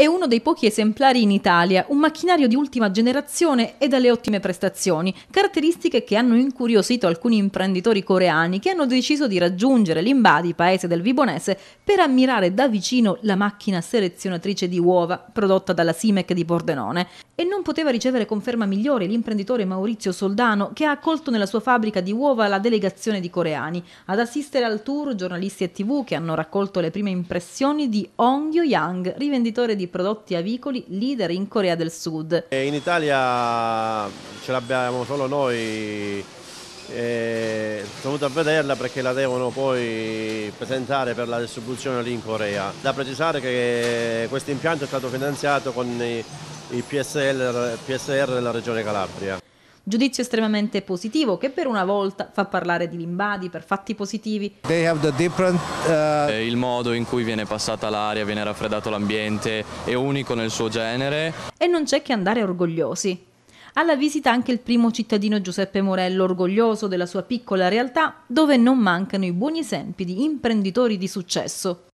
È uno dei pochi esemplari in Italia, un macchinario di ultima generazione e dalle ottime prestazioni, caratteristiche che hanno incuriosito alcuni imprenditori coreani che hanno deciso di raggiungere l'Imbadi, paese del Vibonese, per ammirare da vicino la macchina selezionatrice di uova prodotta dalla Simec di Pordenone. E non poteva ricevere conferma migliore l'imprenditore Maurizio Soldano che ha accolto nella sua fabbrica di uova la delegazione di coreani, ad assistere al tour giornalisti e tv che hanno raccolto le prime impressioni di Ong Yo-yang, rivenditore di prodotti avicoli leader in Corea del Sud. In Italia ce l'abbiamo solo noi, eh, sono venuto a vederla perché la devono poi presentare per la distribuzione lì in Corea. Da precisare che questo impianto è stato finanziato con i, i PSL, PSR della Regione Calabria. Giudizio estremamente positivo che per una volta fa parlare di Limbadi per fatti positivi. Uh... Il modo in cui viene passata l'aria, viene raffreddato l'ambiente è unico nel suo genere. E non c'è che andare orgogliosi. Alla visita anche il primo cittadino Giuseppe Morello, orgoglioso della sua piccola realtà, dove non mancano i buoni esempi di imprenditori di successo.